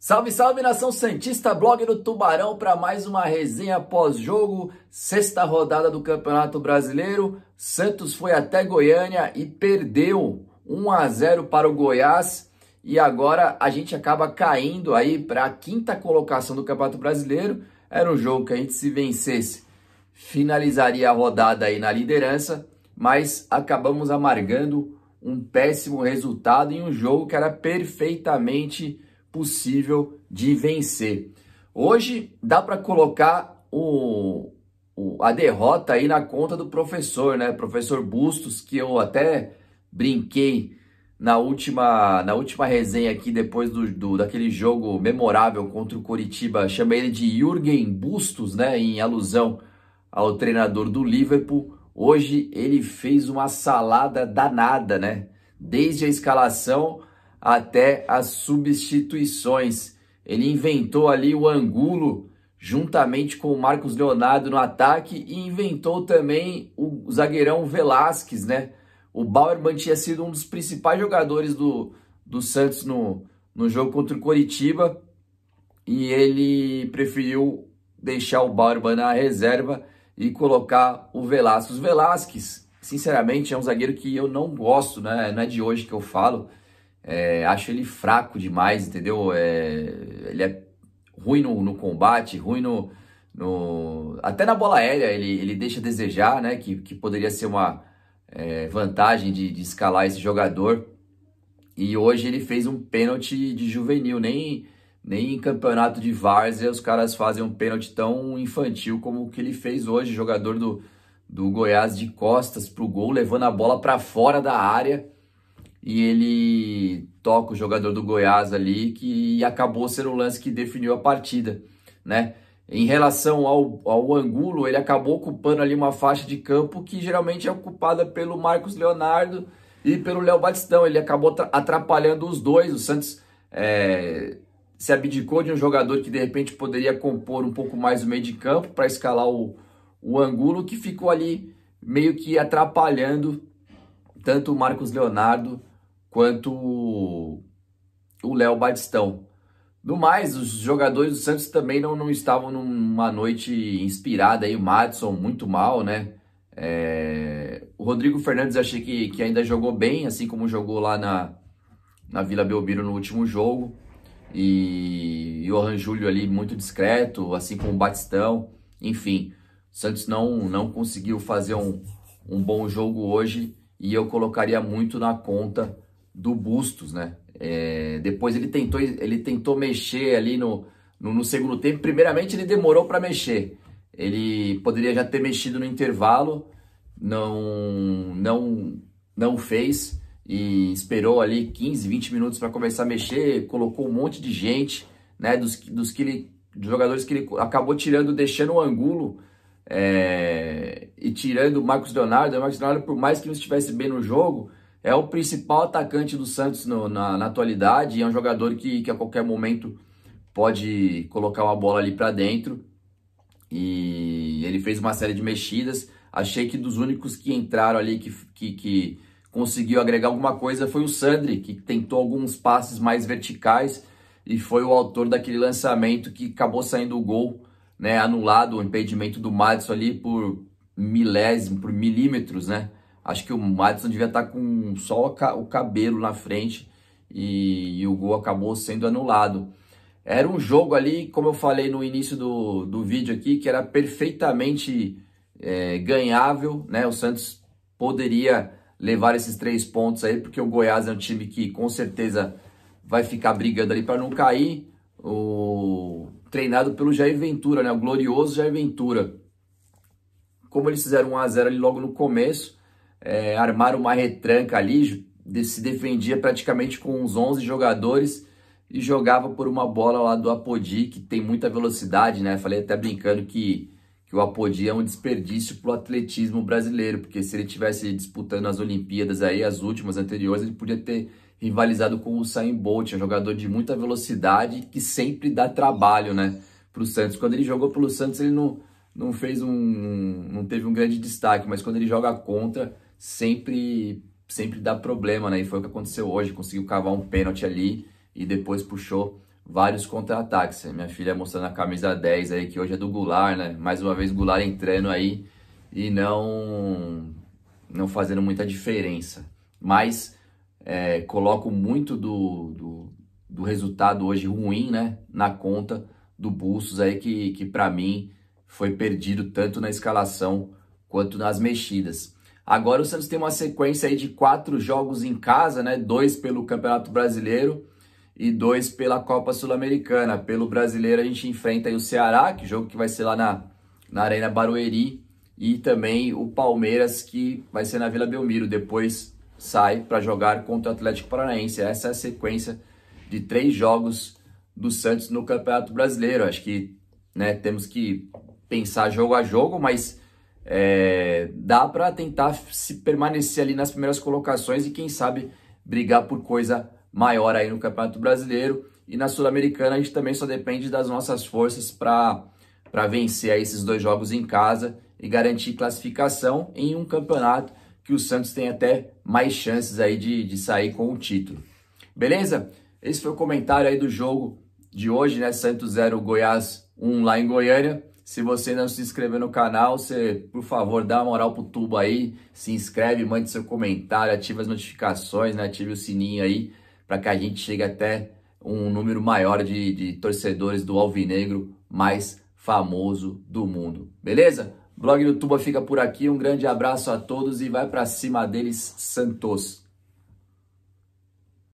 Salve, salve nação Santista, blog do Tubarão para mais uma resenha pós-jogo, sexta rodada do Campeonato Brasileiro. Santos foi até Goiânia e perdeu 1 a 0 para o Goiás e agora a gente acaba caindo aí para a quinta colocação do Campeonato Brasileiro. Era um jogo que a gente se vencesse, finalizaria a rodada aí na liderança, mas acabamos amargando um péssimo resultado em um jogo que era perfeitamente possível de vencer. Hoje dá para colocar o, o, a derrota aí na conta do professor, né? Professor Bustos, que eu até brinquei na última, na última resenha aqui, depois do, do daquele jogo memorável contra o Coritiba, chamei ele de Jürgen Bustos, né? Em alusão ao treinador do Liverpool. Hoje ele fez uma salada danada, né? Desde a escalação até as substituições. Ele inventou ali o Angulo juntamente com o Marcos Leonardo no ataque e inventou também o zagueirão Velasquez, né? O Bauerman tinha sido um dos principais jogadores do, do Santos no, no jogo contra o Coritiba e ele preferiu deixar o Bauerman na reserva e colocar o Velasquez. O Velasquez, sinceramente, é um zagueiro que eu não gosto, né? Não é de hoje que eu falo. É, acho ele fraco demais, entendeu? É, ele é ruim no, no combate, ruim no, no, Até na bola aérea ele, ele deixa a desejar, né? Que, que poderia ser uma é, vantagem de, de, escalar esse jogador. E hoje ele fez um pênalti de juvenil, nem, nem em campeonato de várzea os caras fazem um pênalti tão infantil como o que ele fez hoje, jogador do, do Goiás de costas pro gol, levando a bola para fora da área e ele toca o jogador do Goiás ali, que acabou sendo o lance que definiu a partida, né? Em relação ao, ao Angulo, ele acabou ocupando ali uma faixa de campo que geralmente é ocupada pelo Marcos Leonardo e pelo Léo Batistão. Ele acabou atrapalhando os dois. O Santos é, se abdicou de um jogador que de repente poderia compor um pouco mais o meio de campo para escalar o, o Angulo, que ficou ali meio que atrapalhando tanto o Marcos Leonardo quanto o Léo Batistão. No mais, os jogadores do Santos também não, não estavam numa noite inspirada aí, o Madison muito mal, né? É... O Rodrigo Fernandes achei que, que ainda jogou bem, assim como jogou lá na, na Vila Belmiro no último jogo. E, e o Johan Júlio ali muito discreto, assim como o Batistão. Enfim, o Santos não, não conseguiu fazer um, um bom jogo hoje e eu colocaria muito na conta do Bustos, né? É, depois ele tentou, ele tentou mexer ali no, no, no segundo tempo. Primeiramente, ele demorou para mexer. Ele poderia já ter mexido no intervalo, não, não, não fez e esperou ali 15, 20 minutos para começar a mexer. Colocou um monte de gente, né? Dos, dos, que ele, dos jogadores que ele acabou tirando, deixando o Angulo é, e tirando o Marcos Leonardo. O Marcos Leonardo, por mais que não estivesse bem no jogo é o principal atacante do Santos no, na, na, atualidade e é um jogador que, que a qualquer momento pode colocar uma bola ali para dentro. E ele fez uma série de mexidas. Achei que dos únicos que entraram ali que, que, que conseguiu agregar alguma coisa foi o Sandri, que tentou alguns passes mais verticais e foi o autor daquele lançamento que acabou saindo o gol, né, anulado o impedimento do Madison ali por milésimo, por milímetros, né? Acho que o Madison devia estar tá com só o cabelo na frente e, e o gol acabou sendo anulado. Era um jogo ali, como eu falei no início do, do vídeo aqui, que era perfeitamente é, ganhável, né? O Santos poderia levar esses três pontos aí, porque o Goiás é um time que com certeza vai ficar brigando ali para não cair. O treinado pelo Jair Ventura, né? O glorioso Jair Ventura. Como eles fizeram 1 a 0 ali logo no começo, é, uma retranca ali, se defendia praticamente com uns 11 jogadores e jogava por uma bola lá do Apodi, que tem muita velocidade, né? Falei até brincando que, que o Apodi é um desperdício para o atletismo brasileiro, porque se ele tivesse disputando as Olimpíadas aí, as últimas anteriores, ele podia ter rivalizado com o Usain Bolt, um jogador de muita velocidade que sempre dá trabalho, né? Para o Santos. Quando ele jogou pelo Santos, ele não, não fez um, não teve um grande destaque, mas quando ele joga contra sempre sempre dá problema, né? E foi o que aconteceu hoje, conseguiu cavar um pênalti ali e depois puxou vários contra-ataques. Minha filha mostrando a camisa 10 aí, que hoje é do Goulart, né? Mais uma vez Goulart entrando aí e não não fazendo muita diferença. Mas é, coloco muito do, do, do, resultado hoje ruim, né? Na conta do Bustos aí, que, que para mim foi perdido tanto na escalação quanto nas mexidas. Agora o Santos tem uma sequência aí de quatro jogos em casa, né? Dois pelo Campeonato Brasileiro e dois pela Copa Sul-Americana. Pelo Brasileiro a gente enfrenta aí o Ceará, que é jogo que vai ser lá na, na Arena Barueri, e também o Palmeiras, que vai ser na Vila Belmiro. Depois sai para jogar contra o Atlético Paranaense. Essa é a sequência de três jogos do Santos no Campeonato Brasileiro. Acho que né, temos que pensar jogo a jogo, mas é, dá para tentar se permanecer ali nas primeiras colocações e quem sabe brigar por coisa maior aí no Campeonato Brasileiro e na Sul-Americana a gente também só depende das nossas forças para para vencer aí esses dois jogos em casa e garantir classificação em um campeonato que o Santos tem até mais chances aí de, de sair com o título. Beleza? Esse foi o comentário aí do jogo de hoje, né? Santos 0, Goiás 1 lá em Goiânia. Se você não se inscreveu no canal, você, por favor, dá uma moral pro tubo aí, se inscreve, mande seu comentário, ative as notificações, né? ative o sininho aí, para que a gente chegue até um número maior de, de torcedores do Alvinegro mais famoso do mundo. Beleza? Blog do Tuba fica por aqui. Um grande abraço a todos e vai para cima deles, Santos.